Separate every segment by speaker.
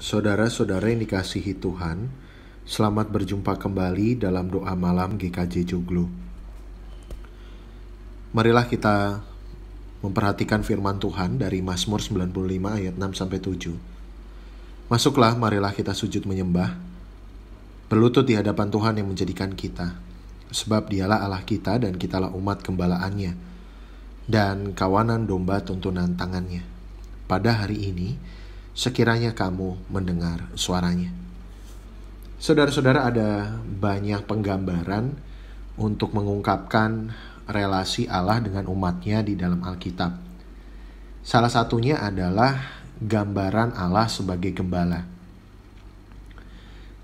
Speaker 1: Saudara-saudara yang dikasihi Tuhan, selamat berjumpa kembali dalam doa malam GKJ Joglo. Marilah kita memperhatikan firman Tuhan dari Mazmur 95 ayat 6 sampai 7. Masuklah, marilah kita sujud menyembah, berlutut di hadapan Tuhan yang menjadikan kita, sebab dialah Allah kita dan kitalah umat gembalaannya, dan kawanan domba tuntunan tangannya. Pada hari ini, sekiranya kamu mendengar suaranya. Saudara-saudara ada banyak penggambaran untuk mengungkapkan relasi Allah dengan umatnya di dalam Alkitab. Salah satunya adalah gambaran Allah sebagai gembala.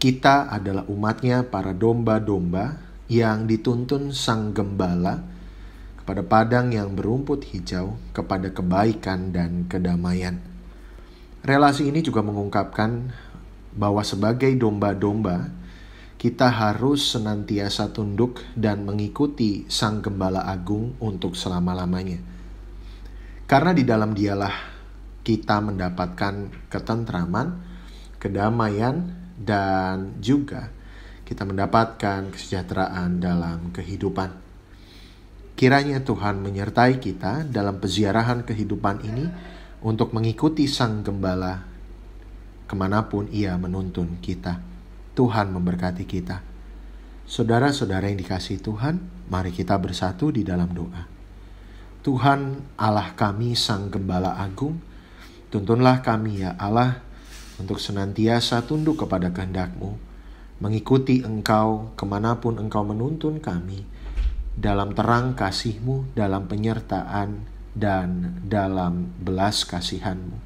Speaker 1: Kita adalah umatnya para domba-domba yang dituntun sang gembala kepada padang yang berumput hijau, kepada kebaikan dan kedamaian. Relasi ini juga mengungkapkan bahwa sebagai domba-domba, kita harus senantiasa tunduk dan mengikuti Sang Gembala Agung untuk selama-lamanya. Karena di dalam dialah kita mendapatkan ketentraman, kedamaian, dan juga kita mendapatkan kesejahteraan dalam kehidupan. Kiranya Tuhan menyertai kita dalam peziarahan kehidupan ini untuk mengikuti Sang Gembala kemanapun ia menuntun kita. Tuhan memberkati kita. Saudara-saudara yang dikasih Tuhan, mari kita bersatu di dalam doa. Tuhan Allah kami Sang Gembala Agung, tuntunlah kami ya Allah untuk senantiasa tunduk kepada kehendakMu, mengikuti Engkau kemanapun Engkau menuntun kami, dalam terang kasihMu, dalam penyertaan dan dalam belas kasihanmu.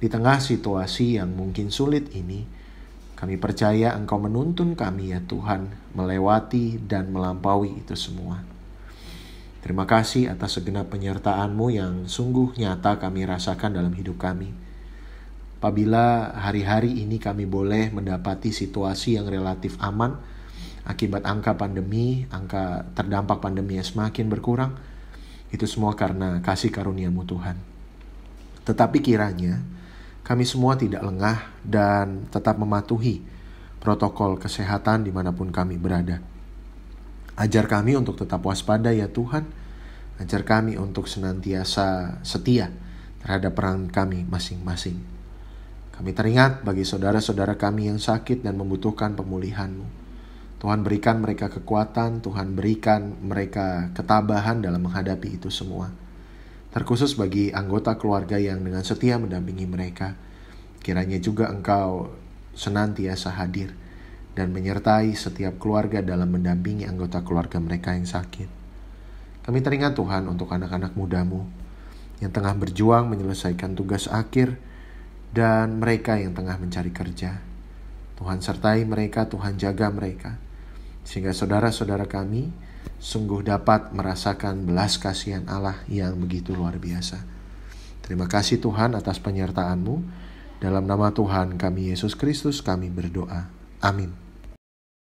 Speaker 1: Di tengah situasi yang mungkin sulit ini, kami percaya Engkau menuntun kami ya Tuhan melewati dan melampaui itu semua. Terima kasih atas segenap penyertaanmu yang sungguh nyata kami rasakan dalam hidup kami. Apabila hari-hari ini kami boleh mendapati situasi yang relatif aman akibat angka pandemi, angka terdampak pandemi yang semakin berkurang, itu semua karena kasih karuniamu Tuhan. Tetapi kiranya kami semua tidak lengah dan tetap mematuhi protokol kesehatan dimanapun kami berada. Ajar kami untuk tetap waspada ya Tuhan. Ajar kami untuk senantiasa setia terhadap peran kami masing-masing. Kami teringat bagi saudara-saudara kami yang sakit dan membutuhkan pemulihanMu. Tuhan berikan mereka kekuatan, Tuhan berikan mereka ketabahan dalam menghadapi itu semua. Terkhusus bagi anggota keluarga yang dengan setia mendampingi mereka. Kiranya juga engkau senantiasa hadir dan menyertai setiap keluarga dalam mendampingi anggota keluarga mereka yang sakit. Kami teringat Tuhan untuk anak-anak mudamu yang tengah berjuang menyelesaikan tugas akhir dan mereka yang tengah mencari kerja. Tuhan sertai mereka, Tuhan jaga mereka. Sehingga saudara-saudara kami sungguh dapat merasakan belas kasihan Allah yang begitu luar biasa. Terima kasih Tuhan atas penyertaan-Mu. Dalam nama Tuhan kami Yesus Kristus kami berdoa. Amin.